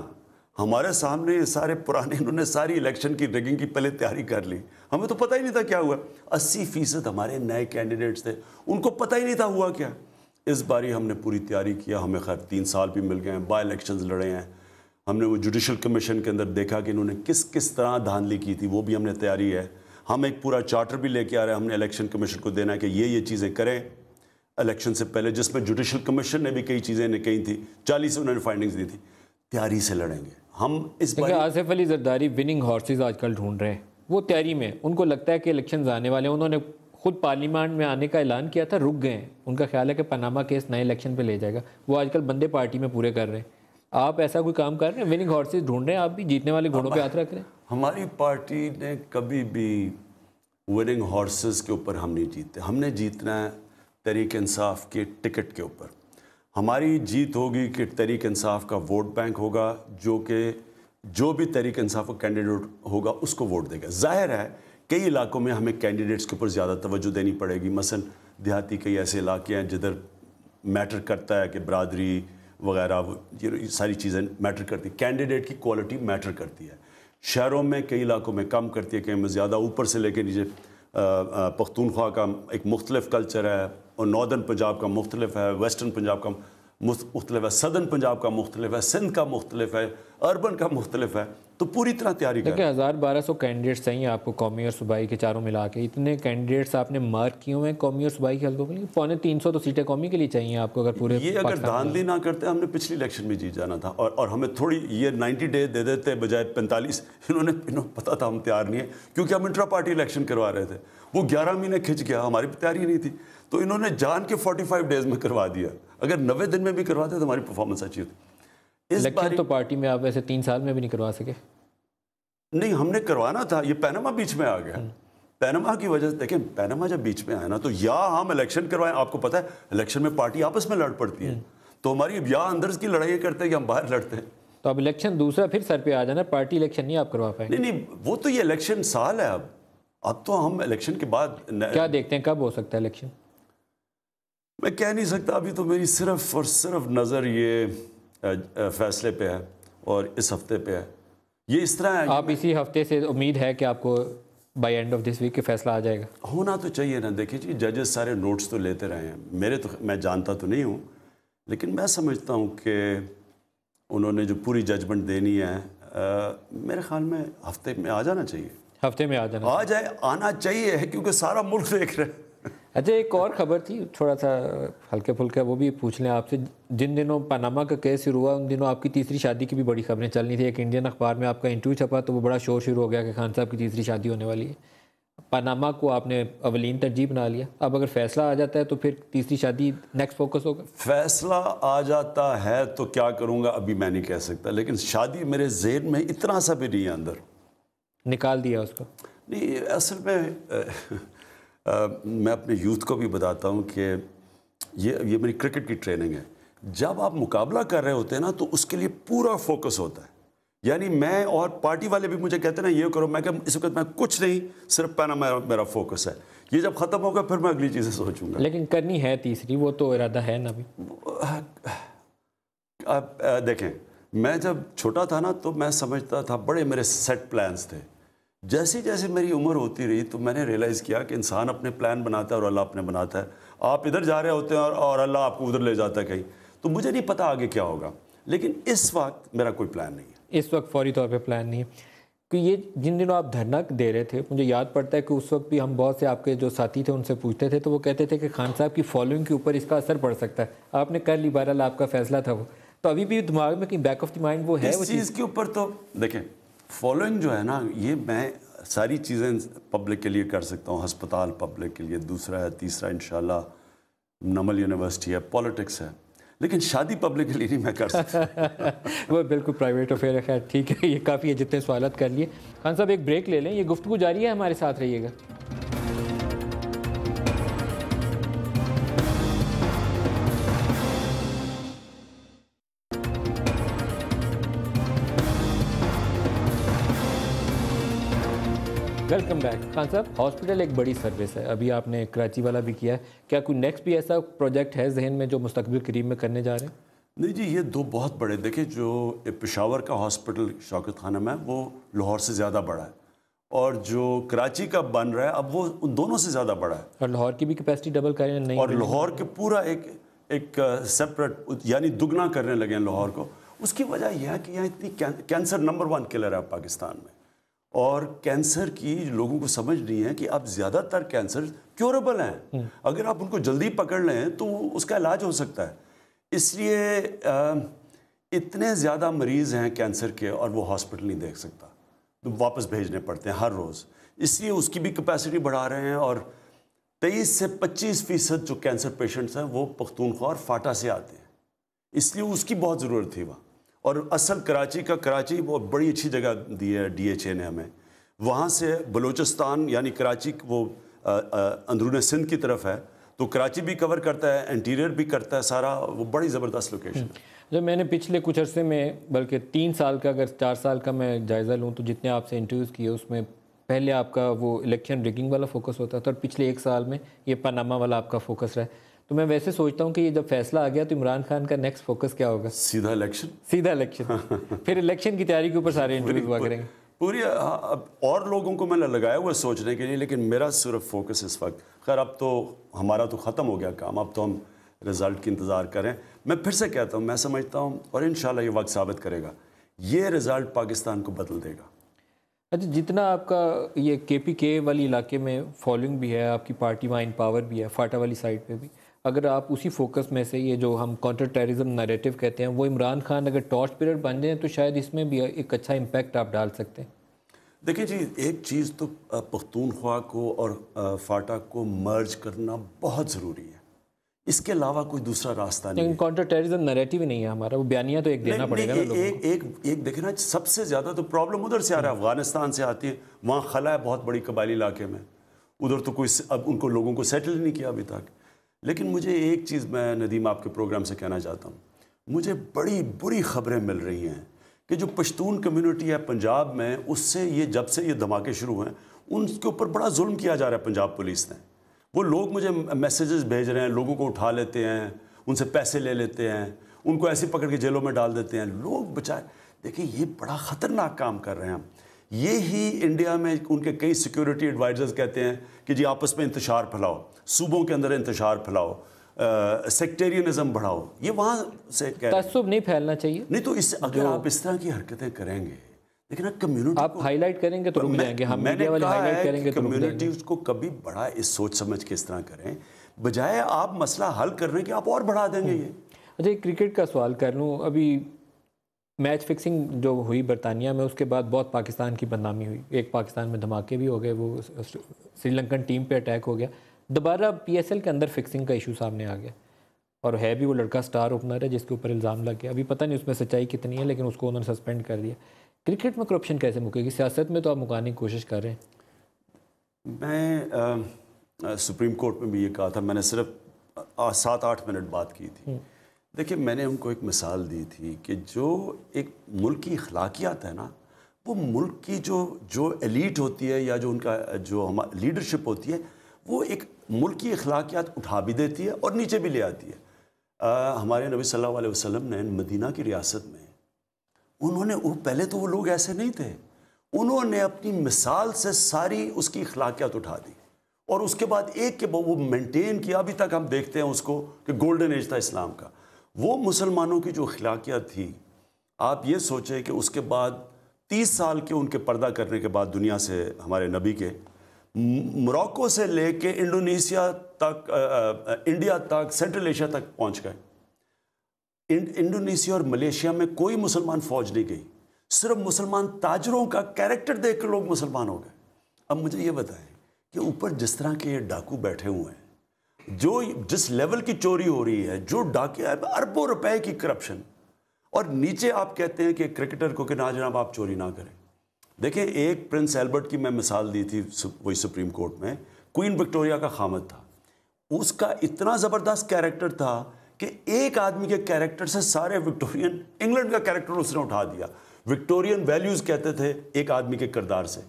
A: हमारे सामने ये सारे पुराने इन्होंने सारी इलेक्शन की रिगिंग की पहले तैयारी कर ली हमें तो पता ही नहीं था क्या हुआ अस्सी फीसद हमारे नए कैंडिडेट्स थे उनको पता ही नहीं था हुआ क्या इस बारी हमने पूरी तैयारी किया हमें खैर तीन साल भी मिल गए हैं बाई इलेक्शन लड़े हैं हमने वो जुडिशल कमीशन के अंदर देखा कि इन्होंने किस किस तरह धांधली की थी वो भी हमने तैयारी है हम एक पूरा चार्टर भी लेके आ रहे हैं हमने इलेक्शन कमीशन को देना है कि ये ये चीज़ें करें इलेक्शन से पहले जिसमें जुडिशल कमीशन ने भी कई चीज़ें कही थी चालीस उन्होंने फाइंडिंग्स दी थी तैयारी से
B: लड़ेंगे हम इस बार आसिफ अली जरदारी विनिंग हॉर्सेज आजकल ढूंढ रहे हैं वो तैयारी में उनको लगता है कि इलेक्शन आने वाले हैं उन्होंने खुद पार्लियामेंट में आने का ऐलान किया था रुक गए उनका ख्याल है कि पनामा केस नए इलेक्शन पर ले जाएगा वो आजकल बंदे पार्टी में पूरे कर रहे हैं आप ऐसा कोई काम कर रहे हैं विनिंग हॉर्सेज ढूंढ रहे हैं आप भी जीतने वाले घोड़ों पर हाथ रख रहे हैं
A: हमारी पार्टी ने कभी भी विनिंग हॉर्सेस के ऊपर हम नहीं जीते हमने जीतना है तरीक इंसाफ के टिकट के ऊपर हमारी जीत होगी कि तरीक इंसाफ का वोट बैंक होगा जो कि जो भी तरीक इंसाफ का कैंडिडेट होगा उसको वोट देगा जाहिर है कई इलाकों में हमें कैंडिडेट्स के ऊपर ज़्यादा तोज्जो देनी पड़ेगी मसलन देहाती कई ऐसे इलाके हैं जिधर मैटर करता है कि बरदरी वगैरह ये सारी चीज़ें मैटर करती कैंडिडेट की क्वालिटी मैटर करती है शहरों में कई इलाकों में कम करती है कहीं में ज़्यादा ऊपर से लेकर नीचे पख्तूनख्वा का एक मुख्तलिफ कल्चर है और नॉर्दर्न पंजाब का मुख्तलिफ है वेस्टर्न पंजाब का मुख्तलिफ है सदर्न पंजाब का मुख्तलिफ है सिंध का मुख्तलिफ है अर्बन का मुख्तलिफ है तो पूरी तरह तैयारी देखिए
B: हज़ार बारह सौ कैंडिडेट्स चाहिए आपको कौमी और सूबाई के चारों मिला के इतने कैंडिडेट्स आपने मार्क किए हुए हैं कौमी और सूबाई के हल्कों के लिए पौने तीन सौ तो सीटें कौमी के लिए चाहिए आपको अगर पूरे ये अगर धांधली
A: ना करते हमने पिछले इलेक्शन में जीत जाना था और और हमें थोड़ी ये नाइन्टी डे दे देते बजाय पैंतालीस इन्होंने इन्होंने पता था हम तैयार नहीं है क्योंकि हम इंट्रा पार्टी इलेक्शन करवा रहे थे वो ग्यारह महीने खिंच गया हमारी तैयारी नहीं थी तो इन्होंने जान के फोर्टी फाइव डेज में करवा दिया अगर नब्बे दिन में भी करवाते तो हमारी परफॉर्मेंस अच्छी होती
B: इस बार तो पार्टी में आप वैसे तीन साल में भी नहीं करवा सके
A: नहीं हमने करवाना था ये पैनमा बीच में आ गया हम्म। पैनमा की वजह से देखें पैनमा जब बीच में आया ना तो या हम इलेक्शन करवाएं आपको पता है इलेक्शन में पार्टी आपस में लड़ पड़ती है हम्म। तो हमारी या अंदर की लड़ाई करते हैं या हम बाहर लड़ते हैं
B: तो अब इलेक्शन दूसरा फिर सर पे आ जाना पार्टी इलेक्शन नहीं आप करवा पाएंगे नहीं
A: नहीं वो तो ये इलेक्शन साल है अब अब तो हम इलेक्शन के बाद क्या
B: देखते हैं कब हो सकता है
A: इलेक्शन मैं कह नहीं सकता अभी तो मेरी सिर्फ और सिर्फ नज़र ये फैसले पे है और इस हफ्ते पे है ये
B: इस तरह है आप इसी हफ्ते से उम्मीद है कि आपको by end of this week के फैसला आ जाएगा
A: होना तो चाहिए ना देखिए जी जजेस सारे नोट्स तो लेते रहे हैं मेरे तो मैं जानता तो नहीं हूँ लेकिन मैं समझता हूँ कि उन्होंने जो पूरी जजमेंट देनी है आ, मेरे ख्याल में हफ्ते में आ जाना चाहिए हफ्ते में आ जाना आ जाए आना चाहिए क्योंकि सारा मुल्क देख रहे हैं
B: अच्छा एक और खबर थी थोड़ा सा हल्के फुल्के वो भी पूछ लें आपसे जिन दिनों पनामा का केस शुरू हुआ उन दिनों आपकी तीसरी शादी की भी बड़ी खबरें चल रही थी एक इंडियन अखबार में आपका इंटरव्यू छपा तो वो बड़ा शोर शुरू हो गया कि खान साहब की तीसरी शादी होने वाली है पनामा को आपने अवलीन तरजीह बना लिया अब अगर फैसला आ जाता है तो फिर तीसरी शादी नेक्स्ट फोकस होगा
A: फैसला आ जाता है तो क्या करूँगा अभी मैं नहीं कह सकता लेकिन शादी मेरे जेन में इतना सा भी नहीं है अंदर
B: निकाल दिया उसको
A: नहीं असल में मैं अपने यूथ को भी बताता हूँ कि ये ये मेरी क्रिकेट की ट्रेनिंग है जब आप मुकाबला कर रहे होते हैं ना तो उसके लिए पूरा फोकस होता है यानी मैं और पार्टी वाले भी मुझे कहते हैं ना ये करो मैं कह इस वक्त मैं कुछ नहीं सिर्फ पहना मेरा मेरा फोकस है ये जब ख़त्म होगा फिर मैं अगली चीज़ें सोचूंगा
B: लेकिन करनी है तीसरी वो तो इरादा है ना अभी
A: आप देखें मैं जब छोटा था ना तो मैं समझता था बड़े मेरे सेट प्लान्स थे जैसे जैसे मेरी उम्र होती रही तो मैंने रियलाइज़ किया कि इंसान अपने प्लान बनाता है और अल्लाह अपने बनाता है आप इधर जा रहे होते हैं और, और अल्लाह आपको उधर ले जाता है कहीं तो मुझे नहीं पता आगे क्या होगा लेकिन इस वक्त मेरा कोई प्लान नहीं
B: है इस वक्त फौरी तौर पर प्लान नहीं है कि ये जिन दिनों आप धरना दे रहे थे मुझे याद पड़ता है कि उस वक्त भी हम बहुत से आपके जो साथी थे उनसे पूछते थे तो वो कहते थे कि खान साहब की फॉलोइंग के ऊपर इसका असर पड़ सकता है आपने कर ली बहरहाल आपका फैसला था वो तो अभी भी दिमाग में कि बैक ऑफ द माइंड वो है इस चीज़ के
A: ऊपर तो देखें फॉलोइंग जो है ना ये मैं सारी चीज़ें पब्लिक के लिए कर सकता हूँ हस्पताल पब्लिक के लिए दूसरा है तीसरा इन नमल यूनिवर्सिटी है पॉलिटिक्स है लेकिन शादी पब्लिक के लिए नहीं मैं कर
B: सकता (laughs) वो बिल्कुल प्राइवेट अफेयर है खैर ठीक है ये काफ़ी है जितने सवालत कर लिए खान साहब एक ब्रेक ले लें ये गुफ्तु जारी है हमारे साथ रहिएगा वेलकम बैक खान साहब हॉस्पिटल एक बड़ी सर्विस है अभी आपने कराची वाला भी किया है क्या कोई नेक्स्ट भी ऐसा प्रोजेक्ट है जहन में जो मुस्तबिल करीब में करने जा रहे हैं
A: नहीं जी ये दो बहुत बड़े देखें जो पेशावर का हॉस्पिटल शौकत खाना में वो लाहौर से ज़्यादा बड़ा है और जो कराची का बन रहा है अब वो उन दोनों से ज़्यादा बड़ा है
B: और लाहौर की भी कैपेसिटी डबल करें नहीं और लाहौर
A: के पूरा एक एक सेपरेट यानी दुगना करने लगे हैं लाहौर को उसकी वजह यह है कि यहाँ इतनी कैंसर नंबर वन किलर है पाकिस्तान में और कैंसर की लोगों को समझ नहीं है कि अब ज़्यादातर कैंसर क्योरेबल हैं हम्म। अगर आप उनको जल्दी पकड़ लें तो उसका इलाज हो सकता है इसलिए इतने ज़्यादा मरीज़ हैं कैंसर के और वो हॉस्पिटल नहीं देख सकता तो वापस भेजने पड़ते हैं हर रोज़ इसलिए उसकी भी कैपेसिटी बढ़ा रहे हैं और तेईस से पच्चीस फ़ीसद जो कैंसर पेशेंट्स हैं वो पख्तूनख्वा और फाटा से आते हैं इसलिए उसकी बहुत ज़रूरत थी वहाँ और असल कराची का कराची बहुत बड़ी अच्छी जगह दी है डीएचए ने हमें वहाँ से बलूचिस्तान यानी कराची वो अंदरून सिंध की तरफ है तो कराची भी कवर करता है इंटीरियर भी करता है सारा वो बड़ी ज़बरदस्त लोकेशन हम्म।
B: जब मैंने पिछले कुछ अरसे में बल्कि तीन साल का अगर चार साल का मैं जायज़ा लूँ तो जितने आपसे इंटरव्यूज़ किए उसमें पहले आपका वो इलेक्शन रिगिंग वाला फोकस होता था और पिछले एक साल में ये पनामा वाला आपका फोकस रहा तो मैं वैसे सोचता हूँ कि ये जब फैसला आ गया तो इमरान खान का नेक्स्ट फोकस क्या होगा सीधा इलेक्शन सीधा इलेक्शन (laughs) फिर इलेक्शन की तैयारी के ऊपर सारे इंटरव्यू हुआ करेंगे
A: पूरी हाँ, अब और लोगों को मैंने लगाया हुआ सोचने के लिए लेकिन मेरा सिर्फ फोकस इस वक्त खैर अब तो हमारा तो ख़त्म हो गया काम अब तो हम रिज़ल्ट की इंतज़ार करें मैं फिर से कहता हूँ मैं समझता हूँ और इन ये वक्त साबित करेगा ये रिज़ल्ट पाकिस्तान को बदल देगा
B: अच्छा जितना आपका ये के पी के वाली इलाके में फॉलोइंग भी है आपकी पार्टी माइन पावर भी है फाटा वाली साइड पर भी अगर आप उसी फोकस में से ये जो हम काउंटर टेररिज्म नरेटिव कहते हैं वो इमरान खान अगर टॉर्च पीरियड बन जाए तो शायद इसमें भी एक अच्छा इम्पेक्ट आप डाल सकते हैं
A: देखिए जी एक चीज़ तो पख्तूनख्वा को और फाटा को मर्ज करना बहुत ज़रूरी है
B: इसके अलावा कोई दूसरा रास्ता नहीं काउंटर टेररिज्म नरेटिव ही नहीं है हमारा वो बयानिया तो एक देना पड़ेगा ना
A: एक एक एक देखे ना सबसे ज़्यादा तो प्रॉब्लम उधर से आ रहा है अफगानिस्तान से आती है वहाँ खला है बहुत बड़ी कबायली इलाके में उधर तो कोई अब उनको लोगों को सेटल नहीं किया अभी तक लेकिन मुझे एक चीज़ मैं नदीम आपके प्रोग्राम से कहना चाहता हूँ मुझे बड़ी बुरी खबरें मिल रही हैं कि जो पश्तून कम्युनिटी है पंजाब में उससे ये जब से ये धमाके शुरू हैं उनके ऊपर बड़ा जुल्म किया जा रहा है पंजाब पुलिस ने वो लोग मुझे मैसेजेस भेज रहे हैं लोगों को उठा लेते हैं उनसे पैसे ले लेते हैं उनको ऐसे पकड़ के जेलों में डाल देते हैं लोग बचाए देखिए ये बड़ा ख़तरनाक काम कर रहे हैं हम ये ही इंडिया में उनके कई सिक्योरिटी एडवाइज़र्स कहते हैं कि जी आपस में इंतजार फैलाओ सूबों के अंदर इंतजार फैलाओ सेक्टेरियनिज्म बढ़ाओ ये वहाँ से
B: तस्ब नहीं फैलना चाहिए नहीं तो इससे अगर आप
A: इस तरह की हरकतें करेंगे लेकिन आप कम्युनिटी आप हाईलाइट करेंगे तो रुक जाएंगे हम मैंने वाले हाईलाइट करेंगे तो कम्युनिटीज़ को कभी बड़ा इस सोच समझ के इस तरह करें बजाय आप मसला हल करने के आप और
B: बढ़ा देंगे हम्म। ये अच्छा क्रिकेट का सवाल कर लूँ अभी मैच फिक्सिंग जो हुई बरतानिया में उसके बाद बहुत पाकिस्तान की बदनामी हुई एक पाकिस्तान में धमाके भी हो गए वो श्रीलंकन टीम पे अटैक हो गया दोबारा पीएसएल के अंदर फिक्सिंग का इशू सामने आ गया और है भी वो लड़का स्टार ओपनर है जिसके ऊपर इल्ज़ाम लग गया अभी पता नहीं उसमें सच्चाई कितनी है लेकिन उसको उन्होंने सस्पेंड कर दिया क्रिकेट में करप्शन कैसे मुकेगी सियासत में तो आप मुकाने की कोशिश कर रहे हैं
A: मैं आ, सुप्रीम कोर्ट में भी ये कहा था मैंने सिर्फ सात आठ मिनट बात की थी हम्म। देखिए मैंने उनको एक मिसाल दी थी कि जो एक मुल्क की अखलाकियात है ना वो मुल्क की जो जो एलीट होती है या जो उनका जो हम लीडरशिप होती है वो एक मुल्क की अखलाकियात उठा भी देती है और नीचे भी ले आती है आ, हमारे नबी सल्लल्लाहु अलैहि वसल्लम ने मदीना की रियासत में उन्होंने वो पहले तो वो लोग ऐसे नहीं थे उन्होंने अपनी मिसाल से सारी उसकी अखलाकियात उठा दी और उसके बाद एक के वो मेंटेन किया अभी तक हम देखते हैं उसको कि गोल्डन एज था इस्लाम का वो मुसलमानों की जो अखलाकियात थी आप ये सोचें कि उसके बाद तीस साल के उनके पर्दा करने के बाद दुनिया से हमारे नबी के मोरक्को से ले कर इंडोनेशिया तक आ, आ, इंडिया तक सेंट्रल एशिया तक पहुंच गए इंडोनेशिया और मलेशिया में कोई मुसलमान फौज नहीं गई सिर्फ मुसलमान ताजरों का कैरेक्टर देख कर लोग मुसलमान हो गए अब मुझे ये बताएं कि ऊपर जिस तरह के ये डाकू बैठे हुए हैं जो जिस लेवल की चोरी हो रही है जो डाके अरबों रुपए की करप्शन और नीचे आप कहते हैं कि क्रिकेटर को कि ना जनाब आप चोरी ना करें देखें एक प्रिंस एल्बर्ट की मैं मिसाल दी थी वही सुप्रीम कोर्ट में क्वीन विक्टोरिया का खामद था उसका इतना ज़बरदस्त कैरेक्टर था कि एक आदमी के कैरेक्टर से सारे विक्टोरियन इंग्लैंड का कैरेक्टर उसने उठा दिया विक्टोरियन वैल्यूज़ कहते थे एक आदमी के किरदार से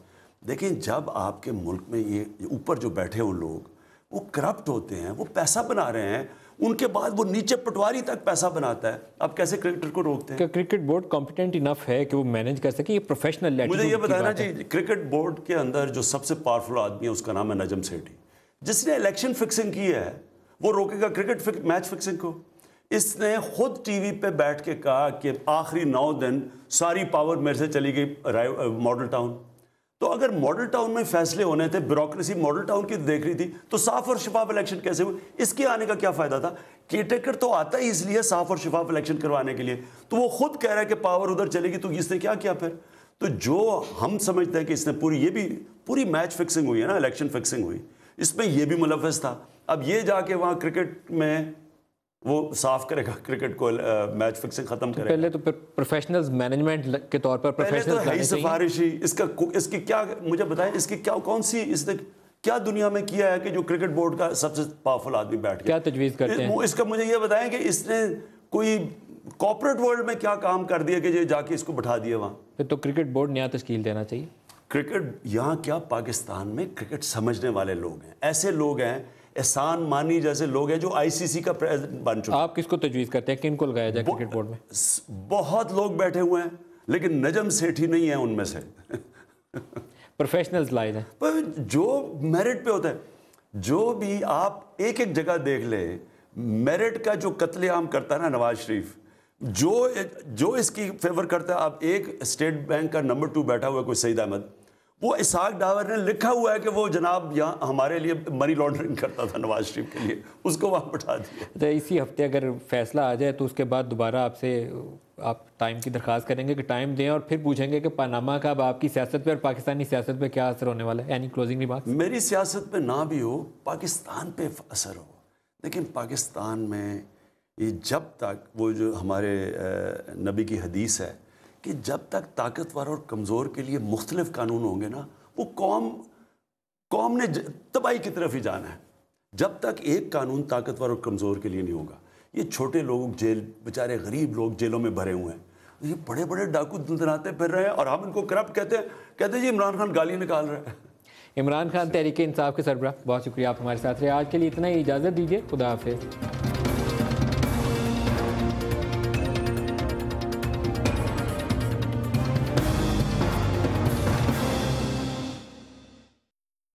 A: देखें जब आपके मुल्क में ये ऊपर जो बैठे हों लोग वो करप्ट होते हैं वो पैसा बना रहे हैं उनके बाद वो नीचे पटवारी तक पैसा बनाता है आप कैसे क्रिकेटर को रोकते हैं
B: क्रिकेट बोर्ड कॉम्पिटेंट इनफ है कि वो मैनेज कर सके ये प्रोफेशनल मुझे ये बताना जी
A: क्रिकेट बोर्ड के अंदर जो सबसे पावरफुल आदमी है उसका नाम है नजम सेठी जिसने इलेक्शन फिक्सिंग की है वो रोकेगा क्रिकेट फिक, मैच फिक्सिंग को इसने खुद टीवी पे बैठ के कहा कि आखिरी नौ दिन सारी पावर मेरे से चली गई मॉडल टाउन तो अगर मॉडल टाउन में फैसले होने थे ब्यूरोक्रेसी मॉडल टाउन की देख रही थी तो साफ और शिफाफ इलेक्शन कैसे हुए इसके आने का क्या फायदा था केटेकर तो आता ही इसलिए साफ और शिफाफ इलेक्शन करवाने के लिए तो वो खुद कह रहा है कि पावर उधर चलेगी तो इसने क्या किया फिर तो जो हम समझते हैं कि इसने पूरी ये भी पूरी मैच फिक्सिंग हुई है ना इलेक्शन फिक्सिंग हुई इसमें यह भी मुलवस था अब ये जाके वहाँ क्रिकेट में वो साफ करेगा क्रिकेट को आ, मैच फिक्सिंग खत्म करेगा
B: पहले तो फिर प्रोफेशनल्स मैनेजमेंट के तौर पर प्रोफेशनल तो है
A: ही इसका इसकी क्या मुझे बताएं इसकी क्या कौन सी इसने क्या दुनिया में किया है कि जो क्रिकेट बोर्ड का सबसे पावरफुल आदमी बैठ गया
B: क्या तजवीज़ करते हैं इसका
A: मुझे ये बताएं कि इसने कोई कॉपोरेट वर्ल्ड में क्या काम कर दिया कि ये जाके इसको बैठा दिया वहाँ
B: फिर तो क्रिकेट बोर्ड नया तश्कील देना चाहिए क्रिकेट यहाँ क्या
A: पाकिस्तान में क्रिकेट समझने वाले लोग हैं ऐसे लोग हैं एहसान मानी जैसे लोग हैं जो आईसीसी का प्रेसिडेंट बन चुके
B: आप किसको तजवीज़ करते हैं किनको लगाया जाए क्रिकेट बोर्ड में
A: बहुत लोग बैठे हुए हैं लेकिन नजम सेठी नहीं है उनमें से
B: प्रोफेशनल्स (laughs) लाए
A: पर जो मेरिट पे होता है जो भी आप एक एक जगह देख ले मेरिट का जो कत्लेआम करता है ना नवाज शरीफ जो जो इसकी फेवर करता है आप एक स्टेट बैंक का नंबर टू बैठा हुआ कोई सईद अहमद वो इसहाक डावर ने लिखा हुआ है कि वो जनाब यहाँ हमारे लिए मनी लॉन्ड्रिंग करता था नवाज शरीफ के लिए उसको वहाँ बैठा
B: दिया तो इसी हफ्ते अगर फैसला आ जाए तो उसके बाद दोबारा आपसे आप टाइम की दरख्वास्त करेंगे कि टाइम दें और फिर पूछेंगे कि पानामा का अब आपकी सियासत पर और पाकिस्तानी सियासत पर क्या असर होने वाला है यानी क्लोजिंग बात
A: मेरी सियासत पर ना भी हो पाकिस्तान पर असर हो लेकिन पाकिस्तान में ये जब तक वो जो हमारे नबी की हदीस है कि जब तक ताकतवर और कमज़ोर के लिए मुख्तलिफ कानून होंगे ना वो कौम कौम ने तबाही की तरफ ही जाना है जब तक एक कानून ताकतवर और कमज़ोर के लिए नहीं होगा ये छोटे लोग जेल बेचारे गरीब लोग जेलों में भरे हुए हैं तो ये बड़े बड़े डाकू दंदनाते फिर रहे हैं और हम इनको करप्ट कहते हैं कहते हैं जी इमरान खान गाली निकाल रहे हैं
B: इमरान खान तहरीक इंसाफ के सरबरा बहुत शुक्रिया आप हमारे साथ रहे आज के लिए इतना ही इजाज़त दीजिए खुदा हाफिज़